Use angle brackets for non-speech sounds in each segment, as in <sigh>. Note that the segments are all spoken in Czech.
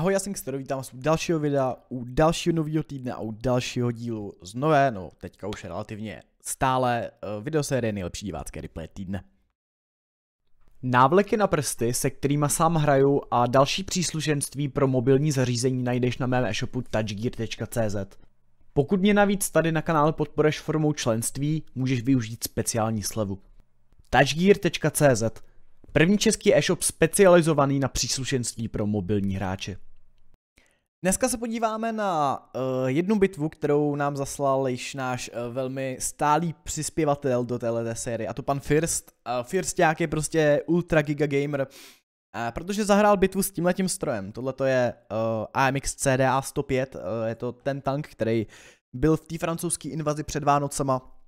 Ahoj, já jsem Kster, vítám vás u dalšího videa, u dalšího nového týdne a u dalšího dílu z nové, no teďka už relativně stále eh, videosérie Nejlepší divácké replay týdne. Návleky na prsty, se kterými sám hraju a další příslušenství pro mobilní zařízení najdeš na mém e-shopu touchgear.cz. Pokud mě navíc tady na kanále podporeš formou členství, můžeš využít speciální slevu. touchgear.cz První český e-shop specializovaný na příslušenství pro mobilní hráče. Dneska se podíváme na uh, jednu bitvu, kterou nám zaslal již náš uh, velmi stálý přispěvatel do této série, a to pan First. Uh, Firsták je prostě ultra giga gamer, uh, protože zahrál bitvu s tímhletím strojem. Tohle to je uh, AMX CDA 105, uh, je to ten tank, který byl v té francouzské invazi před Vánocema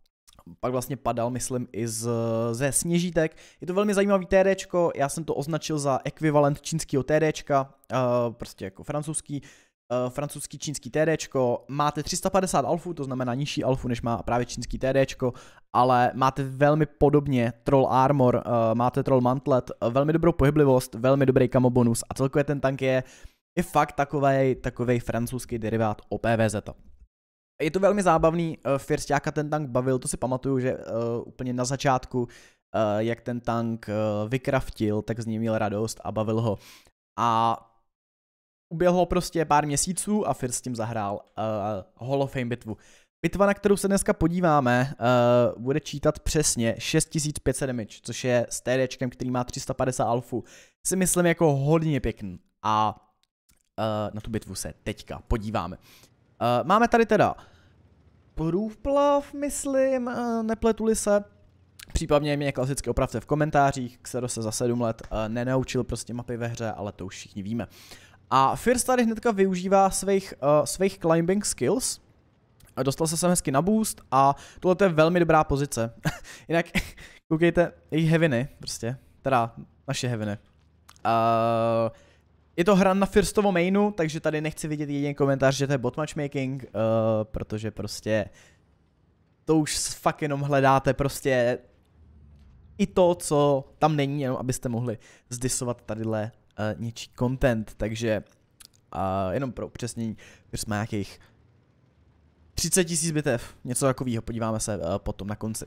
pak vlastně padal, myslím, i z, ze sněžítek. Je to velmi zajímavý TD, já jsem to označil za ekvivalent čínského TD, uh, eh, prostě jako francouzský, uh, francouzský čínský TD. Máte 350 alfů, to znamená nižší alfu, než má právě čínský TD, ale máte velmi podobně troll armor, uh, máte troll mantlet, uh, velmi dobrou pohyblivost, velmi dobrý kamo bonus a celkově ten tank je, je fakt takovej, takovej francouzský derivát OPVZ. Je to velmi zábavný, uh, eh, Firstáka ten tank bavil, to si pamatuju, že uh, úplně na začátku, uh, jak ten tank uh, vykraftil, tak z něj měl radost a bavil ho. A uběhlo prostě pár měsíců a First s tím zahrál uh, Hall of Fame bitvu. Bitva, na kterou se dneska podíváme, uh, bude čítat přesně 6500 damage, což je s TDčkem, který má 350 alfu. Si myslím jako hodně pěkný a uh, na tu bitvu se teďka podíváme. Uh, máme tady teda Proof myslím, uh, nepletuli se. Případně mě klasicky opravce v komentářích, Xero se za 7 let uh, nenaučil prostě mapy ve hře, ale to už všichni víme. A First tady hnedka využívá svých, uh, svých climbing skills, dostal se sem hezky na boost a tohle je velmi dobrá pozice. <laughs> Jinak koukejte, jejich heviny prostě, teda naše heviny. Uh, je to hra na firstovo mainu, takže tady nechci vidět jediný komentář, že to je bot matchmaking, uh, protože prostě to už fakt jenom hledáte prostě i to, co tam není, jenom abyste mohli zdisovat tadyhle uh, něčí content, takže uh, jenom pro upřesnění, protože jsme nějakých 30 tisíc bitev, něco takového, podíváme se uh, potom na konci.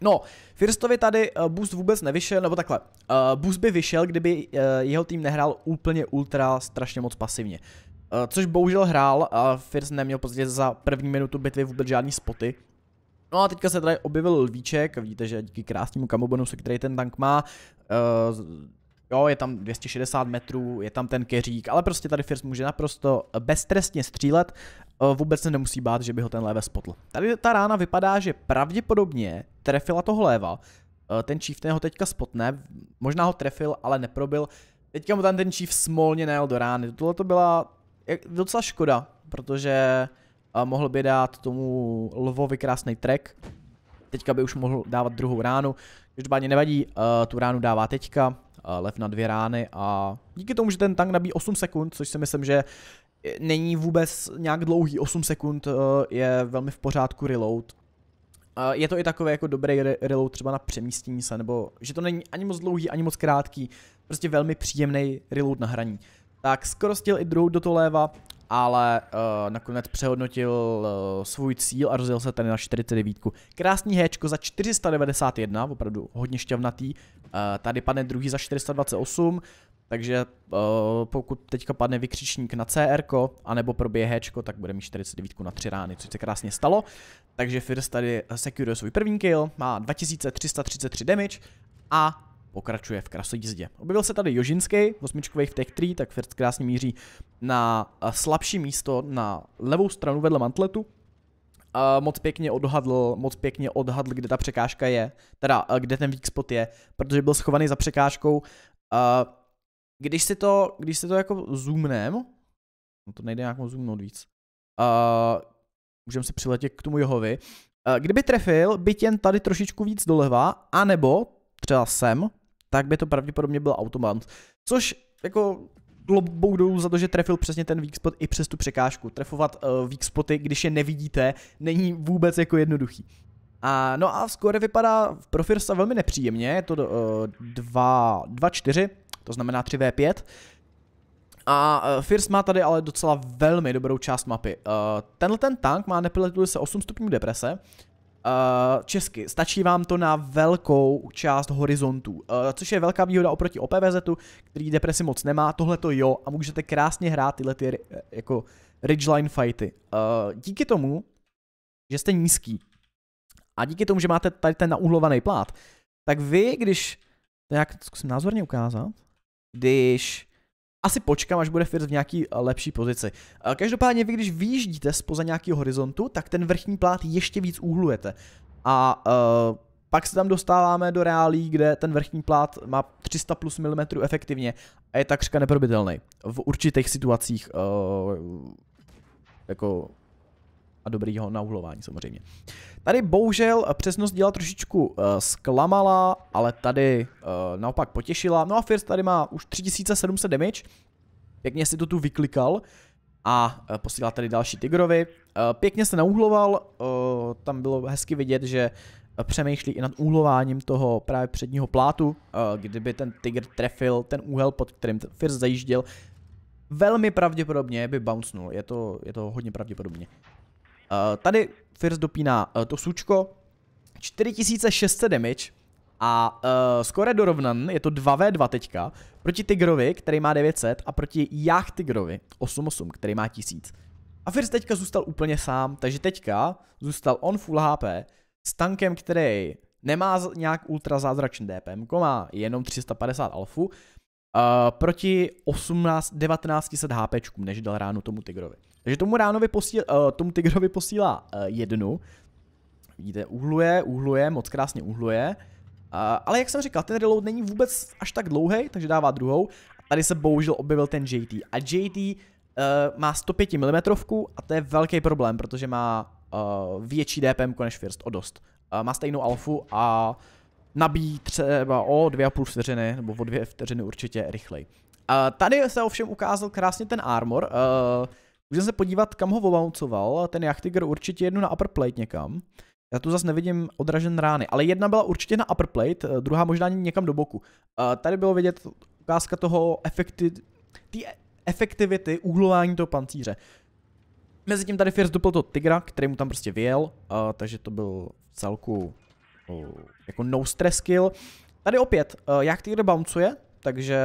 No, Firstovi tady eh, boost vůbec nevyšel, nebo takhle, uh, boost by vyšel, kdyby uh, jeho tým nehrál úplně ultra strašně moc pasivně. Uh, což bohužel hrál, a First neměl prostě za první minutu bitvy vůbec žádný spoty. No a teďka se tady objevil lvíček, vidíte, že díky krásnému kamobonusu, který ten tank má, uh, Jo, je tam 260 metrů, je tam ten keřík, ale prostě tady First může naprosto beztrestně střílet, eh, vůbec se nemusí bát, že by ho ten léve spotl. Tady ta rána vypadá, že pravděpodobně trefila toho léva, eh, ten chieftain ho teďka spotne, možná ho trefil, ale neprobil, teďka mu tam ten chief smolně najel do rány, tohle to byla docela škoda, protože eh, mohl by dát tomu lvovi krásný trek. teďka by už mohl dávat druhou ránu, každopádně nevadí, tu ránu dává teďka, Eh, lev na dvě rány a díky tomu, že ten tank nabíjí 8 sekund, což si myslím, že není vůbec nějak dlouhý, 8 sekund eh, je velmi v pořádku reload. Je to i takové jako dobrý reload třeba na přemístění se, nebo že to není ani moc dlouhý, ani moc krátký, prostě velmi příjemný reload na hraní. Tak skoro stěl i druhou do toho léva, ale uh, nakonec přehodnotil uh, svůj cíl a rozjel se tady na 49. Krásný héčko za 491, opravdu hodně šťavnatý. Uh, tady padne druhý za 428, takže uh, pokud teďka padne vykřičník na CR, anebo proběje héčko, tak bude mít 49 na 3 rány, což se krásně stalo. Takže First tady sekuruje svůj první kill, má 2333 damage a pokračuje v krasojízdě. Objevil se tady Jožinský, osmičkový v Tech 3, tak First krásně míří na eh, slabší místo na levou stranu vedle mantletu, eh, moc pěkně odhadl, moc pěkně odhadl, kde ta překážka je, teda eh, kde ten weak spot je, protože byl schovaný za překážkou. když si to, když si to jako zoomnem, no to nejde nějak zoomnout víc, můžeme se přiletět k tomu Johovi, kdyby trefil, byť jen tady trošičku víc doleva, anebo třeba sem, tak by to pravděpodobně byl automat. Což jako klobou dolů za to, že trefil přesně ten weak spot i přes tu překážku. Trefovat uh, weak spoty, když je nevidíte, není vůbec jako jednoduchý. A no a skóre vypadá pro Firsa velmi nepříjemně, je to 2-4, uh, eh, to znamená 3v5. A uh, First má tady ale docela velmi dobrou část mapy. Uh, tenhle ten tank má nepiletuje se 8 stupňů deprese, Uh, česky, stačí vám to na velkou část horizontů, uh, eh, což je velká výhoda oproti OPVZ, který depresi moc nemá, tohle to jo a můžete krásně hrát tyhle ty eh, jako ridgeline fighty. Uh, díky tomu, že jste nízký a díky tomu, že máte tady ten nauhlovaný plát, tak vy, když, to jak zkusím názorně ukázat, když asi počkám, až bude Firth v nějaký eh, lepší pozici. Eh, každopádně vy, když vyjíždíte spoza nějakého horizontu, tak ten vrchní plát ještě víc úhlujete. A uh, pak se tam dostáváme do reálí, kde ten vrchní plát má 300 plus mm efektivně a je takřka neprobitelný. V určitých situacích uh, jako a dobrýho nauhlování samozřejmě. Tady bohužel přesnost děla trošičku uh, zklamala, ale tady uh, naopak potěšila. No a First tady má už 3700 damage, pěkně si to tu vyklikal a uh, posílá tady další Tigrovi. Uh, pěkně se nauhloval, uh, tam bylo hezky vidět, že přemýšlí i nad úhlováním toho právě předního plátu, kdyby ten Tiger trefil ten úhel, pod kterým First zajížděl, velmi pravděpodobně by bouncnul, je to, je to hodně pravděpodobně. Eh, tady First dopíná eh, to sučko, 4600 damage a uh, eh, skore dorovnan, je to 2v2 teďka, proti Tigrovi, který má 900 a proti Jach Tigrovi, 88, který má 1000. A First teďka zůstal úplně sám, takže teďka zůstal on full HP s tankem, který nemá nějak ultra zázračný DPM, má jenom 350 alfu, uh, proti 18, 1900 HP, než dal ránu tomu Tigrovi. Takže tomu ránovi posíl, uh, tomu tygrovi posílá uh, jednu. Vidíte, uhluje, uhluje, moc krásně uhluje. Uh, ale jak jsem říkal, ten reload není vůbec až tak dlouhý, takže dává druhou. A tady se bohužel objevil ten JT. A JT uh, eh, má 105 mm a to je velký problém, protože má uh, větší DPM než First, o dost. Uh, má stejnou alfu a nabíjí třeba o 2,5 vteřiny, nebo o 2 vteřiny určitě rychleji. Uh, tady se ovšem ukázal krásně ten armor. Uh, Můžeme se podívat, kam ho vobouncoval ten Jachtiger určitě jednu na upper plate někam. Já tu zase nevidím odražen rány, ale jedna byla určitě na upper plate, eh, druhá možná někam do boku. Tady bylo vidět ukázka toho efekty, efektivity úhlování toho pancíře. Mezitím tady First dopl toho Tigra, který mu tam prostě vyjel, takže to byl celku jako no stress kill. Tady opět, eh, jak Tigr bouncuje, takže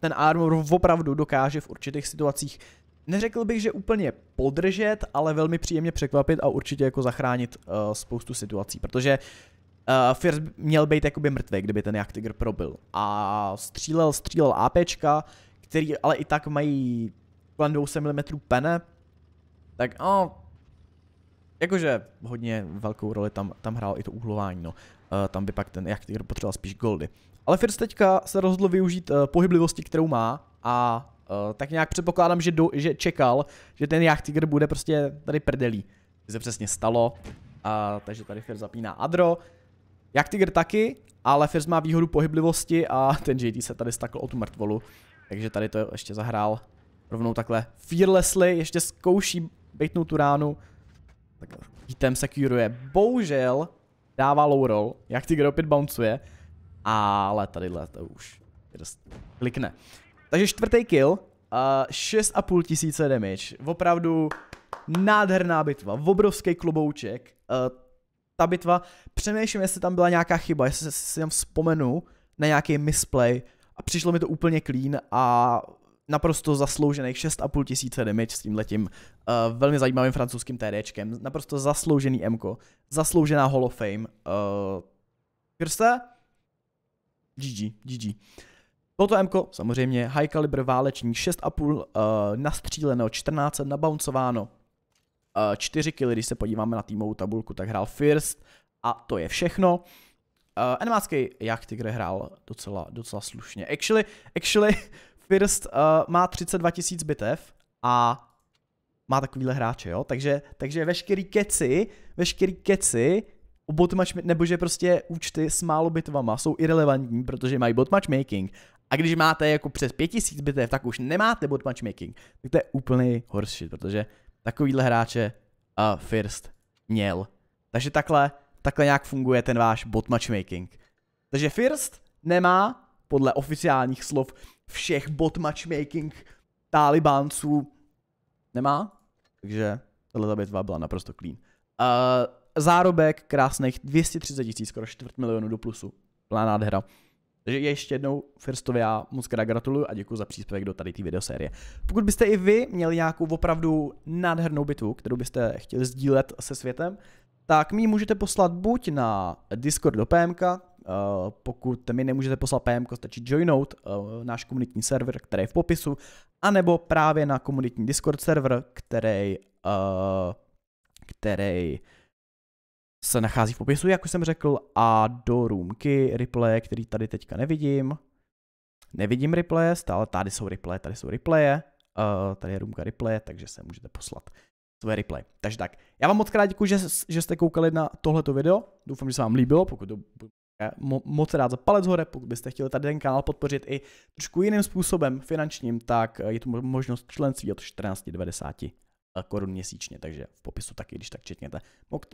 ten armor opravdu dokáže v určitých situacích neřekl bych, že úplně podržet, ale velmi příjemně překvapit a určitě jako zachránit uh, spoustu situací, protože uh, eh, Firs měl být jakoby mrtvý, kdyby ten jak Tiger probil. A střílel, střílel APčka, který ale i tak mají kolem 200 mm pene, tak no, oh, jakože hodně velkou roli tam, tam hrál i to uhlování, no. Uh, tam by pak ten jak Tiger potřeboval spíš goldy. Ale Fierce teďka se rozhodl využít uh, pohyblivosti, kterou má a Uh, tak nějak předpokládám, že, do, že čekal, že ten jak Tiger bude prostě tady prdelí. To se přesně stalo, a, takže tady Fir zapíná Adro. Jak Tiger taky, ale Fir má výhodu pohyblivosti a <laughs> ten JD se tady stakl o tu mrtvolu. Takže tady to ještě zahrál rovnou takhle fearlessly, ještě zkouší bejtnout tu ránu. Tak hitem se curuje. Bohužel dává low roll, jak Tiger opět bouncuje, ale tady to už prostě klikne. Takže čtvrtý kill, šest a půl tisíce damage. Opravdu nádherná bitva, obrovský klobouček. Uh, ta bitva, přemýšlím, jestli tam byla nějaká chyba, jestli si tam vzpomenu na nějaký misplay a přišlo mi to úplně clean a naprosto zasloužených 6,5 tisíce damage s tímhletím uh, velmi zajímavým francouzským TDčkem, naprosto zasloužený Mko, zasloužená Hall of Fame. Uh, Krste? GG, GG. Toto Mko, samozřejmě high caliber váleční 6,5 uh, eh, nastříleno, 14 nabouncováno, uh, 4 kg. když se podíváme na týmovou tabulku, tak hrál First a to je všechno. Uh, eh, Enemácký jak Tigr hrál docela, docela slušně. Actually, actually <laughs> First uh, má 32 000 bitev a má takovýhle hráče, jo? Takže, takže veškerý keci, veškerý keci o bot nebo že prostě účty s málo bitvama jsou irrelevantní, protože mají bot matchmaking a když máte jako přes 5000 bitev, tak už nemáte bot matchmaking. Tak to je úplný horshit, protože takovýhle hráče uh, First měl. Takže takhle, takhle nějak funguje ten váš bot matchmaking. Takže First nemá podle oficiálních slov všech bot matchmaking talibánců nemá, takže tahle bitva byla naprosto clean. Uh, zárobek krásných 230 tisíc, skoro čtvrt milionu do plusu. plná nádhera. Takže ještě jednou Firstovi já moc krát gratuluju a děkuji za příspěvek do tady té videosérie. Pokud byste i vy měli nějakou opravdu nádhernou bitvu, kterou byste chtěli sdílet se světem, tak mi můžete poslat buď na Discord do PMK, eh, pokud mi nemůžete poslat PM, stačí joinout eh, náš komunitní server, který je v popisu, anebo právě na komunitní Discord server, který, eh, který se nachází v popisu, jak už jsem řekl, a do roomky replay, který tady teďka nevidím. Nevidím replay, stále tady jsou replay, tady jsou replaye. Uh, tady je roomka replay, takže se můžete poslat své replay. Takže tak, já vám moc krát děkuji, že, že jste koukali na tohleto video. Doufám, že se vám líbilo, pokud to mo, moc rád za palec hore, pokud byste chtěli tady ten kanál podpořit i trošku jiným způsobem finančním, tak je tu možnost členství od 14,90 Eh, korun měsíčně, takže v popisu taky, když tak četněte.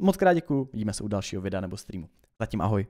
Moc krát děkuju, vidíme se u dalšího videa nebo streamu. Zatím ahoj.